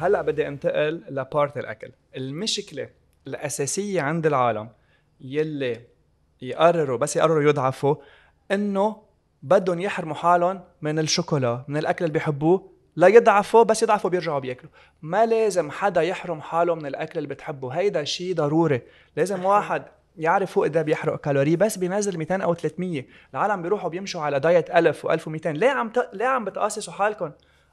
هلا بدي انتقل لبارت الاكل المشكله الاساسيه عند العالم يلي يقرروا بس يقرروا يضعفوا انه بدهم يحرموا حالهم من الشوكولا من الاكل اللي بيحبوه لا يضعفوا بس يضعفوا بيرجعوا بياكلوا ما لازم حدا يحرم حاله من الاكل اللي بتحبه هيدا شيء ضروري لازم واحد يعرف هو اذا بيحرق كالوري بس بينزل 200 او 300 العالم بيروحوا بيمشوا على دايت 1000 و1200 ليه عم ت... ليه عم بتقاسسوا حالكم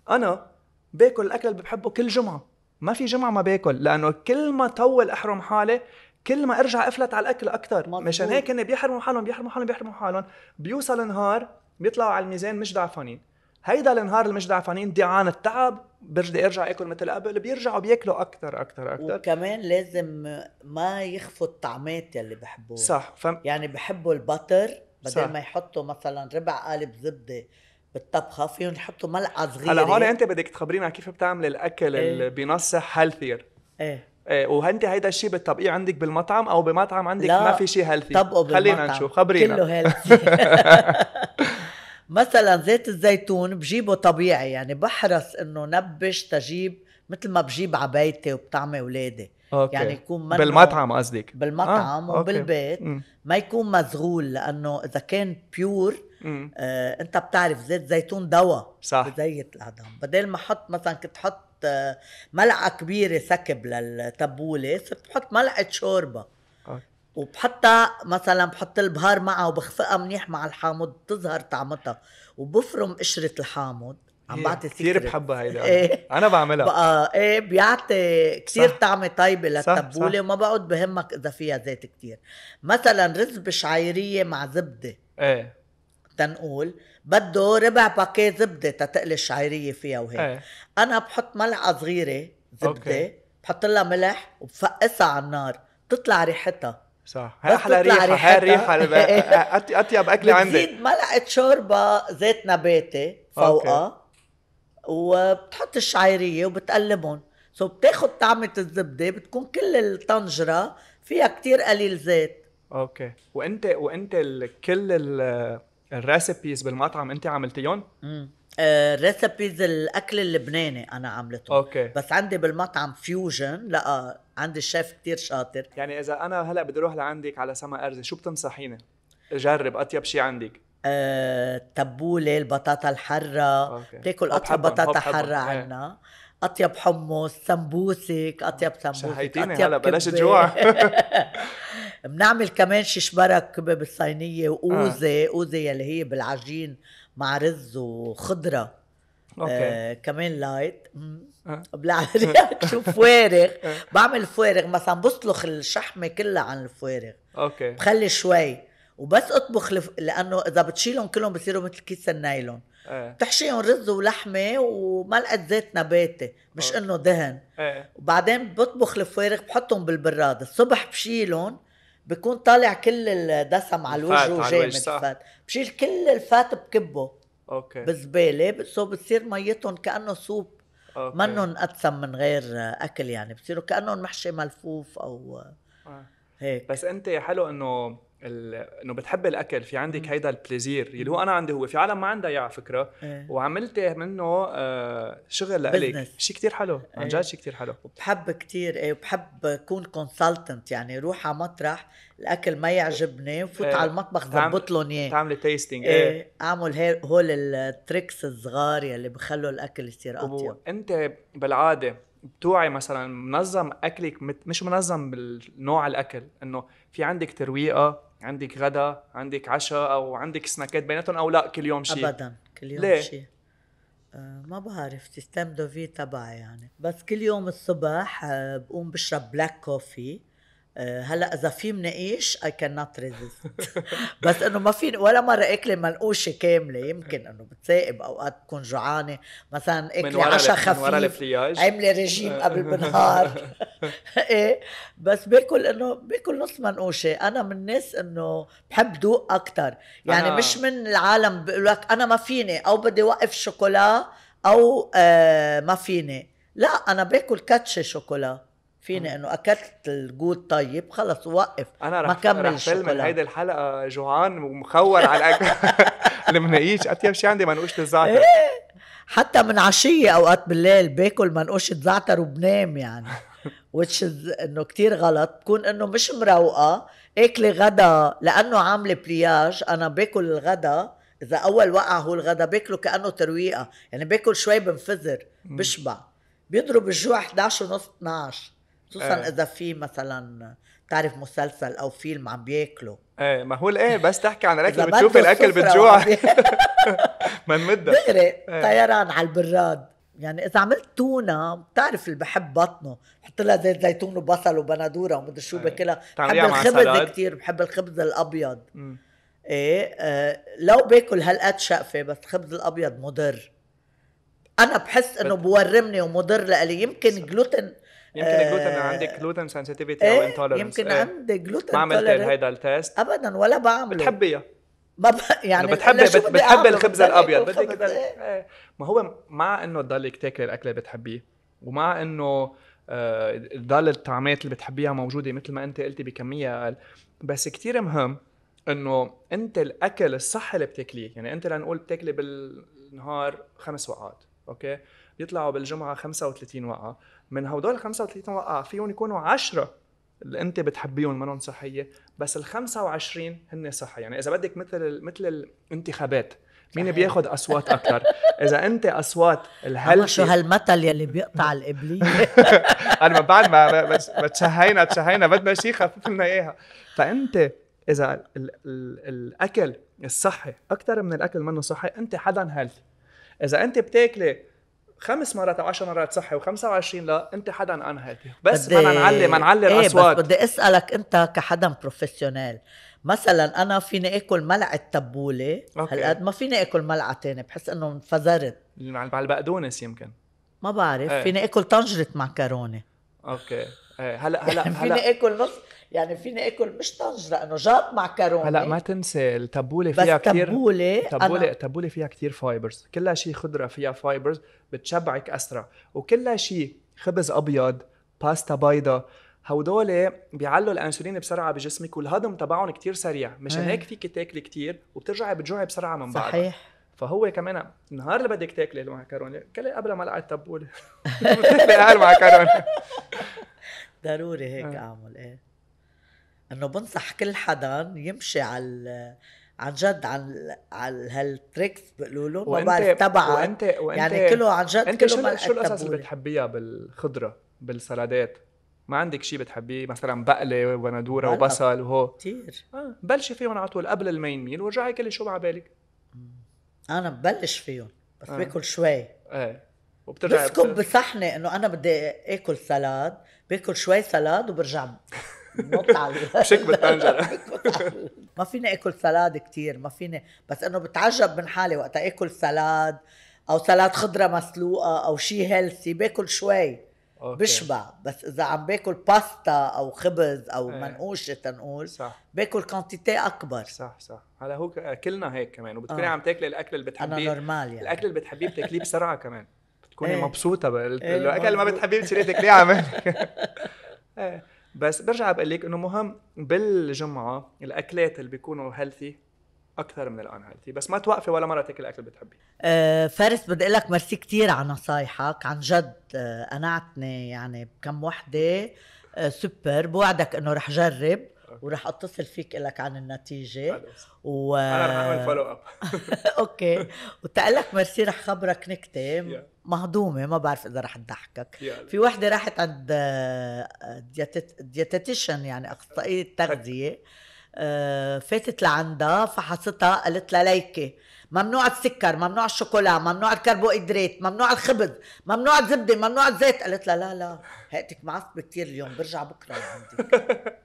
انا باكل الاكل اللي بحبه كل جمعه ما في جمعه ما باكل لانه كل ما طول احرم حالي كل ما ارجع افلت على الاكل اكثر مشان هيك هن بيحرموا حالهم بيحرموا حالهم بيحرموا حالهم بيوصل نهار بيطلعوا على الميزان مش ضعفانين هيدا النهار اللي مش ضعفانين دعان التعب بدي ارجع اكل مثل قبل بيرجعوا بياكلوا اكثر اكثر اكثر وكمان لازم ما يخفوا الطعمات يلي بحبوها صح ف... يعني بحبوا البتر بدل ما يحطوا مثلا ربع قالب زبده بالطبخه فيهم يحطوا ملعقه صغيره هلا هون انت بدك تخبرينا كيف بتعمل الاكل ايه؟ اللي بينصح هيلثير ايه ايه وانت هيدا الشيء بتطبقيه عندك بالمطعم او بمطعم عندك لا ما في شيء هيلثي طبقه بالمطعم خلينا نشوف خبرينا كله هيلثي مثلا زيت الزيتون بجيبه طبيعي يعني بحرص انه نبش تجيب مثل ما بجيب على بيتي وبطعمي اولادي أوكي. يعني يكون بالمطعم قصدك بالمطعم آه. وبالبيت أوكي. ما يكون مزغول لانه اذا كان بيور آه انت بتعرف زيت زيتون دواء صح بزيت العظام بدل ما احط مثلا كنت احط آه، ملعقه كبيره سكب للتبوله صرت بحط ملعقه شوربه وبحطها مثلا بحط البهار معها وبخفقها منيح مع الحامض تظهر طعمتها وبفرم قشره الحامض عم إيه، بعطي كثير بحبها هيدا إيه انا بعملها بقى ايه بيعطي كثير طعمه طيبه للتبوله صح وما بقعد بهمك اذا فيها زيت كثير مثلا رز بشعيريه مع زبده ايه تنقول بده ربع باكيه زبده تتقلي الشعيريه فيها وهيك ايه. انا بحط ملعقه صغيره زبده بحط لها ملح وبفقسها على النار تطلع ريحتها صح هاي احلى ريحه هاي الريحه اطيب اكله عندي بتزيد ملعقه شوربه زيت نباتي فوقها وبتحط الشعيريه وبتقلبهم سو بتاخد طعمه الزبده بتكون كل الطنجره فيها كتير قليل زيت اوكي وانت وانت كل ال... الريسبيز بالمطعم انت عملتيهم؟ آه، الريسبيز الاكل اللبناني انا عملته اوكي بس عندي بالمطعم فيوجن لا عندي شيف كتير شاطر يعني اذا انا هلا بدي اروح لعندك على سما ارزي شو بتنصحيني؟ جرب اطيب شيء عندك أه، التبوله البطاطا الحره أوكي. بتاكل اطيب بطاطا حره إيه. عنا اطيب حمص سمبوسك اطيب سمبوسك شهيتيني هلا بلاش جوع بنعمل كمان ششبرك بالصينيه واوزه آه. اوزه يلي هي بالعجين مع رز وخضره أوكي. آه كمان لايت آه. بلعليك شو فوارغ آه. بعمل فوارغ مثلا بسلخ الشحمه كلها عن الفوارغ اوكي بخلي شوي وبس اطبخ لف... لانه اذا بتشيلهم كلهم بصيروا مثل كيس النايلون ايه. بتحشيهم رز ولحمه وملقه زيت نباتي مش انه دهن ايه. وبعدين بطبخ الفوارغ بحطهم بالبراد الصبح بشيلهم بكون طالع كل الدسم على الوجه وجامد فات بشيل كل الفات بكبه اوكي بزباله سو بتصير ميتهم كانه سوب أوكي. منهم ادسم من غير اكل يعني بصيروا كانهم محشي ملفوف او آه. هيك بس انت حلو انه انه بتحب الاكل في عندك هيدا البليزير اللي هو انا عندي هو في عالم ما عندها اياه على فكره ايه. وعملتي منه آه شغل لإلك شيء كتير حلو ايه. عن جد شيء كثير حلو وبحب كتير ايه وبحب اكون كونسلتنت يعني روح على مطرح الاكل ما يعجبني وفوت ايه. على المطبخ ظبط لهم اياه تعمل تيستينج ايه, ايه. اعمل هول التريكس الصغار يلي بخلوا الاكل يصير اطيب انت بالعاده بتوعي مثلا منظم اكلك مش منظم بالنوع الاكل انه في عندك ترويقه عندك غدا عندك عشاء او عندك سناكات بيناتهم او لا كل يوم شيء ابدا كل يوم ليه؟ شيء آه، ما بعرف سيستم دوفي تبعي يعني بس كل يوم الصبح آه، بقوم بشرب بلاك كوفي آه، هلا اذا في مناقيش اي كان نوت ريزيست بس انه ما في ولا مره اكله منقوشه كامله يمكن انه بتثاقب اوقات تكون جوعانه مثلا اكله عشاء خفيف عامله رجيم قبل بالنهار ايه بس باكل انه باكل نص منقوشه انا من الناس انه بحب ذوق اكثر يعني أنا... مش من العالم بيقول لك انا ما فيني او بدي وقف شوكولا او آه ما فيني لا انا باكل كاتشي شوكولا فيني انه اكلت الجود طيب خلص وقف انا رح ما كمل فيلم هيدي الحلقه جوعان ومخور على الاكل اللي منقيش اطيب شيء عندي منقوشه الزعتر إيه، حتى من عشيه اوقات بالليل باكل منقوشه زعتر وبنام يعني وتش انه كتير غلط بكون انه مش مروقه اكلي غدا لانه عامله بلياج انا باكل الغدا اذا اول وقع هو الغدا باكله كانه ترويقه يعني باكل شوي بنفذر بشبع بيضرب الجوع 11 ونص 12 خصوصا آه. اذا في مثلا تعرف مسلسل او فيلم عم بياكله ايه ما هو الايه بس تحكي عن الاكل بتشوف الاكل بتجوع ما نمدها دغري آه. طيران على البراد يعني اذا عملت تونه بتعرف اللي بحب بطنه حط لها زيت زيتون وبصل وبندوره ومدري شو آه. باكلها بحب الخبز كثير بحب الخبز الابيض م. ايه آه لو باكل هالقد شقفه بس الخبز الابيض مضر انا بحس انه بورمني ومضر لإلي يمكن جلوتين يمكن آه عندك جلوتين سنسيتيفيتي او انتولرنس إيه، يمكن إيه. عندي جلوتين ما عملت هيدا التيست ابدا ولا بعمله بتحبيها ما ب... يعني بتحب بتحب الخبز الابيض بدك إيه. ما هو مع انه تضلك تاكل الاكل اللي بتحبيه ومع انه تضل آه، الطعمات اللي بتحبيها موجوده مثل ما انت قلتي بكميه اقل بس كتير مهم انه انت الاكل الصح اللي بتاكليه يعني انت لنقول بتاكلي بالنهار خمس وقعات اوكي بيطلعوا بالجمعه 35 وقعه من هدول 35 وقع فيهم يكونوا 10 اللي انت بتحبيهم منهم صحيه بس ال 25 هن صحي يعني اذا بدك مثل مثل الانتخابات مين بياخذ اصوات اكثر اذا انت اصوات الهل شو هالمثل يلي بيقطع القبليه انا بعد ما تشهينا تشهينا بدنا شيء خفف لنا اياها فانت اذا الـ الـ الاكل الصحي اكثر من الاكل منه صحي انت حدا هيلث اذا انت بتاكلي خمس مرات او 10 مرات صحي و25 لا انت حدا عن هيك بس إيه؟ بدي... ما نعلي ما نعلي ايه الاصوات بدي اسالك انت كحدا بروفيشنال مثلا انا فيني اكل ملعقه تبوله هالقد ما فيني اكل ملعقه تانية بحس انه انفزرت مع البقدونس يمكن ما بعرف ايه. فيني اكل طنجره معكرونه اوكي ايه هلا هلا هلا فيني اكل نص يعني فيني اكل مش طنجره انه جاط معكرونه هلا ما تنسى التبوله فيها كثير تبوله تبوله تبوله فيها كثير فايبرز كلها شيء خضره فيها فايبرز بتشبعك اسرع وكلها شيء خبز ابيض باستا بيضة هودول بيعلوا الانسولين بسرعه بجسمك والهضم تبعهم كتير سريع مشان إيه. هيك فيك تاكلي كتير وبترجعي بتجوعي بسرعه من بعد صحيح فهو كمان النهار اللي بدك تاكلي المعكرونه كلي قبلها ما تبوله المعكرونه ضروري هيك إيه. اعمل ايه انه بنصح كل حدا يمشي على عن جد عن على هالتريكس بيقولوا له ما بعرف تبعها وانت وانت يعني كله عن جد انت شو, شو القصص اللي بتحبيها بالخضره بالسلادات؟ ما عندك شيء بتحبيه مثلا بقله وبندوره وبصل وهو كثير آه بلشي فيهم على طول قبل المين ميل ورجعي كلي شو على بالك انا ببلش فيهم بس آه. باكل شوي ايه وبترجع بسكب بصحنه انه انا بدي اكل سلاد باكل شوي سلاد وبرجع بشك بالطنجره ما فيني اكل سلاد كتير ما فيني بس انه بتعجب من حالي وقت اكل سلاد او سلاد خضره مسلوقه او شيء هيلثي باكل شوي أوكي. بشبع بس اذا عم باكل باستا او خبز او ايه. منقوشه تنقول صح. باكل كونتيتي اكبر صح صح هلا هو كلنا هيك كمان وبتكوني آه. عم تاكلي الاكل اللي بتحبيه انا نورمال يعني الاكل اللي بتحبيه بتاكليه بسرعه كمان بتكوني ايه. مبسوطه بقى. ايه. الاكل اللي ما بتحبيه بتصيري تاكليه عمال ايه بس برجع بقول لك انه مهم بالجمعه الاكلات اللي بيكونوا هيلثي اكثر من الان هيلثي بس ما توقفي ولا مره تاكل الاكل اللي بتحبيه أه فارس بدي اقول لك ميرسي كثير على نصايحك عن جد آه، قنعتني يعني بكم وحده أه سوبر بوعدك انه رح جرب وراح اتصل فيك لك عن النتيجه حلو. و انا رح اعمل فولو اب اوكي وتقلك ميرسي رح خبرك نكته مهضومه ما بعرف اذا رح تضحكك في وحده راحت عند دياتيتيشن آه، يعني اخصائيه تغذيه آه، فاتت لعندها فحصتها قالت لها ليكي ممنوع السكر ممنوع الشوكولا ممنوع الكربوهيدرات ممنوع الخبز ممنوع الزبده ممنوع الزيت قالت لها لا لا هاتك معصبه كثير اليوم برجع بكره لعندك